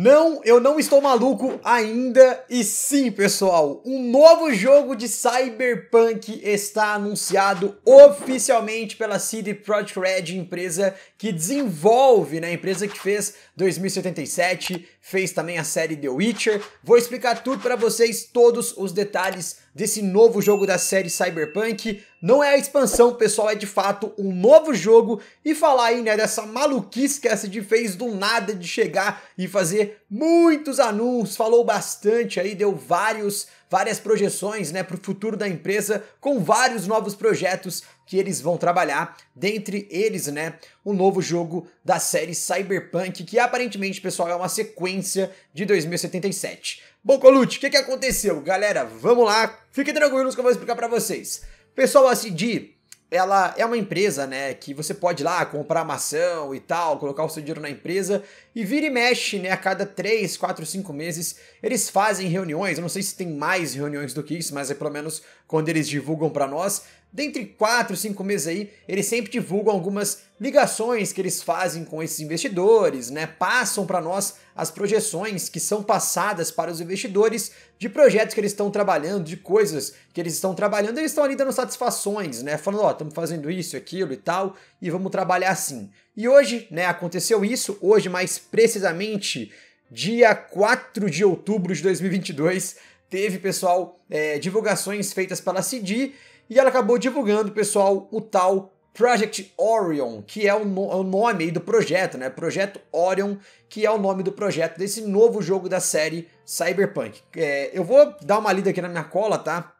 Não, eu não estou maluco ainda. E sim, pessoal, um novo jogo de Cyberpunk está anunciado oficialmente pela CD Projekt Red, empresa que desenvolve, né, empresa que fez 2077, fez também a série The Witcher. Vou explicar tudo para vocês, todos os detalhes desse novo jogo da série Cyberpunk. Não é a expansão, pessoal, é de fato um novo jogo. E falar aí, né, dessa maluquice que a CD fez do nada de chegar e fazer muitos anúncios, falou bastante aí, deu vários várias projeções né, para o futuro da empresa, com vários novos projetos que eles vão trabalhar, dentre eles, né, o novo jogo da série Cyberpunk, que aparentemente, pessoal, é uma sequência de 2077. Bom, Colute, o que, que aconteceu? Galera, vamos lá, fiquem tranquilos que eu vou explicar para vocês. Pessoal, a CD ela é uma empresa, né, que você pode ir lá comprar maçã e tal, colocar o seu dinheiro na empresa e vira e mexe, né, a cada 3, 4, 5 meses, eles fazem reuniões, eu não sei se tem mais reuniões do que isso, mas é pelo menos quando eles divulgam para nós, dentre 4, 5 meses aí, eles sempre divulgam algumas ligações que eles fazem com esses investidores, né? Passam para nós as projeções que são passadas para os investidores de projetos que eles estão trabalhando, de coisas que eles estão trabalhando, eles estão ali dando satisfações, né? Falando, ó, oh, estamos fazendo isso, aquilo e tal, e vamos trabalhar assim. E hoje, né, aconteceu isso, hoje mais precisamente, dia 4 de outubro de 2022, teve, pessoal, é, divulgações feitas pela CIDI e ela acabou divulgando, pessoal, o tal Project Orion, que é o, no, é o nome do projeto, né? Projeto Orion, que é o nome do projeto desse novo jogo da série Cyberpunk. É, eu vou dar uma lida aqui na minha cola, tá?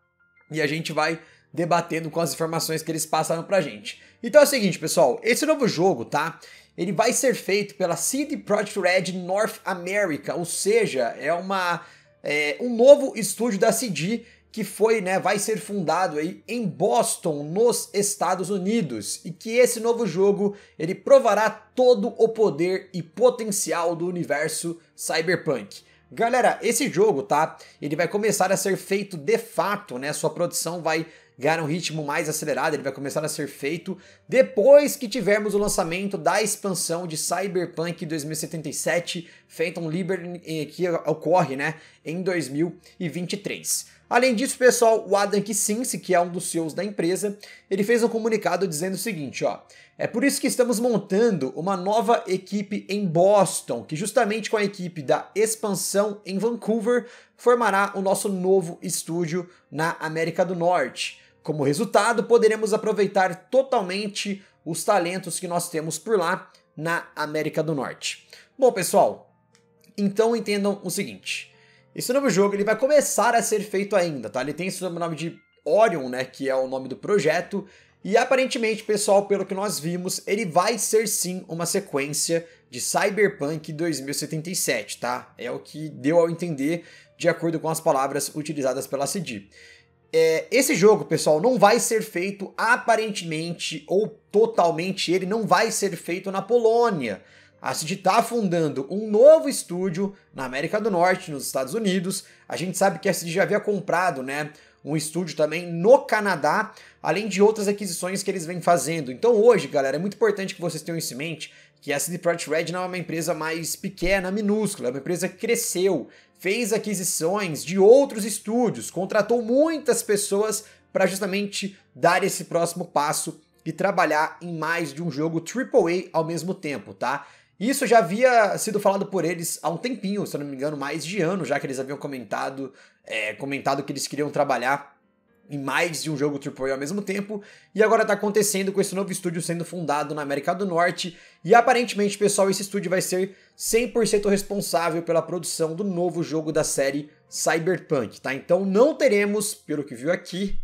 E a gente vai debatendo com as informações que eles passaram pra gente. Então é o seguinte, pessoal, esse novo jogo, tá? Ele vai ser feito pela CD Projekt Red North America, ou seja, é uma é, um novo estúdio da CD que foi, né, vai ser fundado aí em Boston, nos Estados Unidos, e que esse novo jogo ele provará todo o poder e potencial do universo cyberpunk. Galera, esse jogo, tá? Ele vai começar a ser feito de fato, né? Sua produção vai ganhar um ritmo mais acelerado, ele vai começar a ser feito depois que tivermos o lançamento da expansão de Cyberpunk 2077, Phantom Liberty, eh, que ocorre, né, em 2023. Além disso, pessoal, o Adam Kicinse, que é um dos CEOs da empresa, ele fez um comunicado dizendo o seguinte, ó: "É por isso que estamos montando uma nova equipe em Boston, que justamente com a equipe da expansão em Vancouver formará o nosso novo estúdio na América do Norte. Como resultado, poderemos aproveitar totalmente os talentos que nós temos por lá na América do Norte." Bom, pessoal, então entendam o seguinte, esse novo jogo ele vai começar a ser feito ainda, tá? Ele tem esse nome de Orion, né, que é o nome do projeto, e aparentemente, pessoal, pelo que nós vimos, ele vai ser sim uma sequência de Cyberpunk 2077, tá? É o que deu ao entender de acordo com as palavras utilizadas pela CD. É, esse jogo, pessoal, não vai ser feito aparentemente ou totalmente, ele não vai ser feito na Polônia a Cid está fundando um novo estúdio na América do Norte, nos Estados Unidos. A gente sabe que a CD já havia comprado, né? Um estúdio também no Canadá, além de outras aquisições que eles vêm fazendo. Então, hoje, galera, é muito importante que vocês tenham isso em mente: que a CD Projekt Red não é uma empresa mais pequena, minúscula, é uma empresa que cresceu, fez aquisições de outros estúdios, contratou muitas pessoas para justamente dar esse próximo passo e trabalhar em mais de um jogo AAA ao mesmo tempo, tá? Isso já havia sido falado por eles há um tempinho, se eu não me engano, mais de ano, já que eles haviam comentado, é, comentado que eles queriam trabalhar em mais de um jogo AAA ao mesmo tempo, e agora está acontecendo com esse novo estúdio sendo fundado na América do Norte, e aparentemente, pessoal, esse estúdio vai ser 100% responsável pela produção do novo jogo da série Cyberpunk, tá? Então não teremos, pelo que viu aqui,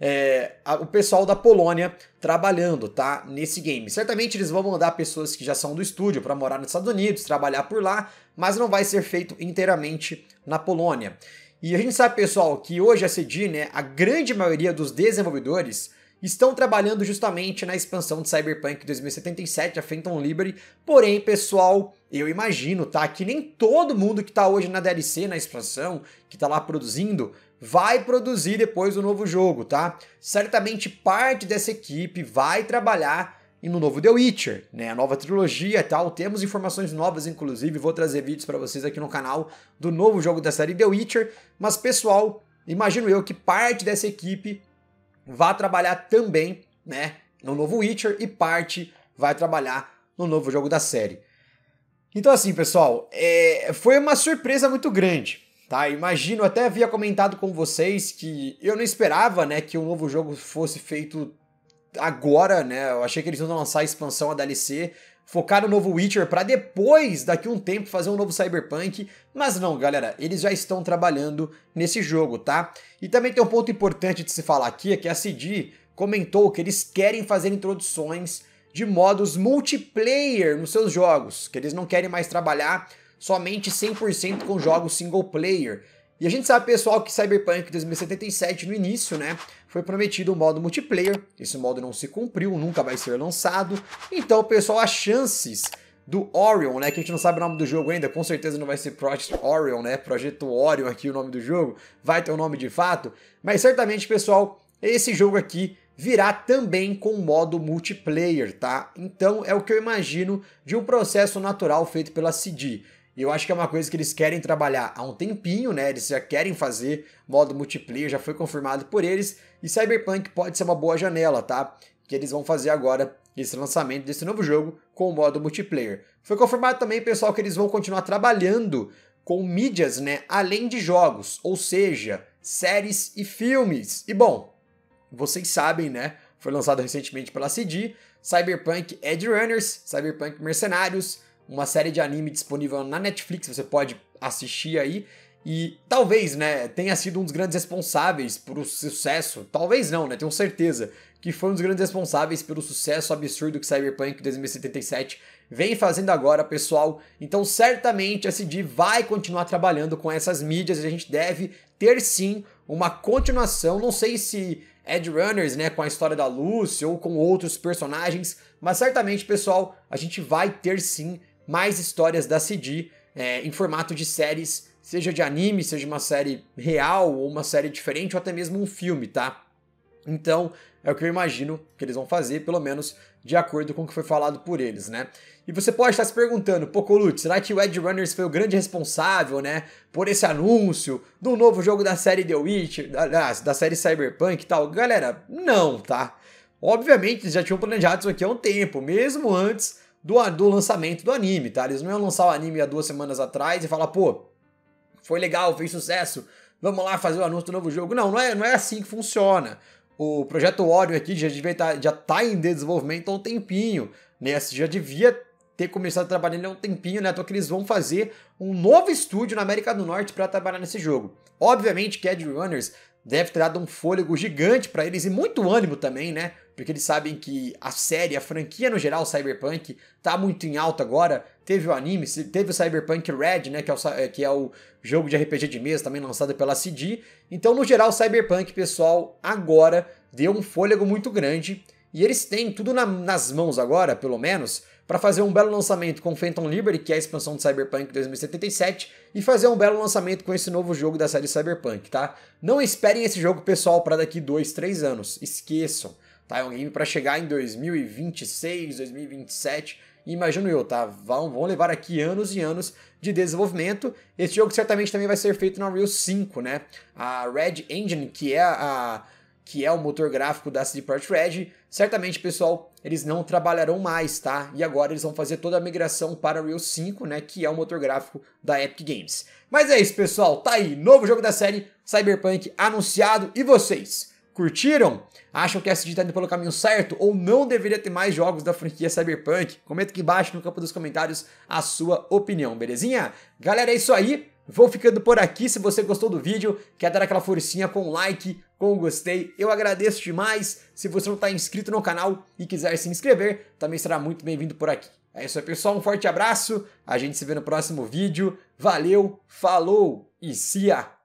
é, a, o pessoal da Polônia trabalhando, tá? Nesse game. Certamente eles vão mandar pessoas que já são do estúdio para morar nos Estados Unidos, trabalhar por lá, mas não vai ser feito inteiramente na Polônia. E a gente sabe, pessoal, que hoje a CD, né, a grande maioria dos desenvolvedores estão trabalhando justamente na expansão de Cyberpunk 2077, a Phantom Liberty. Porém, pessoal, eu imagino, tá? Que nem todo mundo que tá hoje na DLC, na expansão, que tá lá produzindo, vai produzir depois o novo jogo, tá? Certamente parte dessa equipe vai trabalhar no novo The Witcher, né? A nova trilogia e tal. Temos informações novas, inclusive, vou trazer vídeos para vocês aqui no canal do novo jogo da série The Witcher. Mas, pessoal, imagino eu que parte dessa equipe vá trabalhar também, né, no novo Witcher e parte vai trabalhar no novo jogo da série. Então assim, pessoal, é, foi uma surpresa muito grande, tá? Imagino, até havia comentado com vocês que eu não esperava, né, que o um novo jogo fosse feito agora, né? Eu achei que eles iam lançar a expansão, a DLC, focar no novo Witcher para depois, daqui um tempo, fazer um novo Cyberpunk. Mas não, galera, eles já estão trabalhando nesse jogo, tá? E também tem um ponto importante de se falar aqui, é que a CD comentou que eles querem fazer introduções de modos multiplayer nos seus jogos, que eles não querem mais trabalhar somente 100% com jogos single player. E a gente sabe, pessoal, que Cyberpunk 2077, no início, né, foi prometido um modo multiplayer. Esse modo não se cumpriu, nunca vai ser lançado. Então, pessoal, as chances do Orion, né, que a gente não sabe o nome do jogo ainda, com certeza não vai ser Project Orion, né, Projeto Orion aqui o nome do jogo, vai ter o um nome de fato, mas certamente, pessoal, esse jogo aqui virá também com modo multiplayer, tá? Então é o que eu imagino de um processo natural feito pela CD. E eu acho que é uma coisa que eles querem trabalhar há um tempinho, né? Eles já querem fazer modo multiplayer, já foi confirmado por eles. E Cyberpunk pode ser uma boa janela, tá? Que eles vão fazer agora esse lançamento desse novo jogo com o modo multiplayer. Foi confirmado também, pessoal, que eles vão continuar trabalhando com mídias, né? Além de jogos, ou seja, séries e filmes. E bom, vocês sabem, né? Foi lançado recentemente pela CD. Cyberpunk Edge Runners, Cyberpunk Mercenários, uma série de anime disponível na Netflix, você pode assistir aí. E talvez, né, tenha sido um dos grandes responsáveis pelo sucesso, talvez não, né, tenho certeza, que foi um dos grandes responsáveis pelo sucesso absurdo que Cyberpunk 2077 vem fazendo agora, pessoal. Então, certamente a CD vai continuar trabalhando com essas mídias e a gente deve ter sim uma continuação. Não sei se Ed Runners, né, com a história da Lucy ou com outros personagens, mas certamente, pessoal, a gente vai ter sim mais histórias da CD é, em formato de séries, seja de anime, seja uma série real ou uma série diferente, ou até mesmo um filme, tá? Então, é o que eu imagino que eles vão fazer, pelo menos de acordo com o que foi falado por eles, né? E você pode estar se perguntando, Pocolute, será que o Ed Runners foi o grande responsável, né, por esse anúncio do novo jogo da série The Witch, da, da série Cyberpunk e tal? Galera, não, tá? Obviamente, eles já tinham planejado isso aqui há um tempo, mesmo antes do, do lançamento do anime, tá? Eles não iam lançar o anime há duas semanas atrás e falar, pô, foi legal, fez sucesso, vamos lá fazer o anúncio do novo jogo. Não, não é, não é assim que funciona. O projeto Orion aqui já, devia tá, já tá em desenvolvimento há um tempinho, né? Já devia ter começado a trabalhar nele há um tempinho, né? Então que eles vão fazer um novo estúdio na América do Norte para trabalhar nesse jogo. Obviamente que Edge Runners deve ter dado um fôlego gigante para eles e muito ânimo também, né? porque eles sabem que a série, a franquia no geral, Cyberpunk, tá muito em alta agora. Teve o anime, teve o Cyberpunk Red, né, que é o, que é o jogo de RPG de mesa também lançado pela CD. Então, no geral, Cyberpunk, pessoal, agora deu um fôlego muito grande e eles têm tudo na, nas mãos agora, pelo menos, para fazer um belo lançamento com Phantom Liberty, que é a expansão de Cyberpunk 2077, e fazer um belo lançamento com esse novo jogo da série Cyberpunk, tá? Não esperem esse jogo, pessoal, para daqui 2, 3 anos. Esqueçam. Tá? É um game para chegar em 2026, 2027. E imagino eu, tá? Vão, vão levar aqui anos e anos de desenvolvimento. Esse jogo certamente também vai ser feito na Unreal 5, né? A Red Engine, que é a que é o motor gráfico da CD Projekt Red, certamente, pessoal, eles não trabalharão mais, tá? E agora eles vão fazer toda a migração para a Real 5, né, que é o motor gráfico da Epic Games. Mas é isso, pessoal, tá aí, novo jogo da série Cyberpunk anunciado e vocês Curtiram? Acham que a CD está indo pelo caminho certo ou não deveria ter mais jogos da franquia Cyberpunk? Comenta aqui embaixo no campo dos comentários a sua opinião, belezinha? Galera, é isso aí. Vou ficando por aqui. Se você gostou do vídeo, quer dar aquela forcinha com like, com gostei, eu agradeço demais. Se você não está inscrito no canal e quiser se inscrever, também será muito bem-vindo por aqui. É isso aí, pessoal. Um forte abraço. A gente se vê no próximo vídeo. Valeu, falou e se a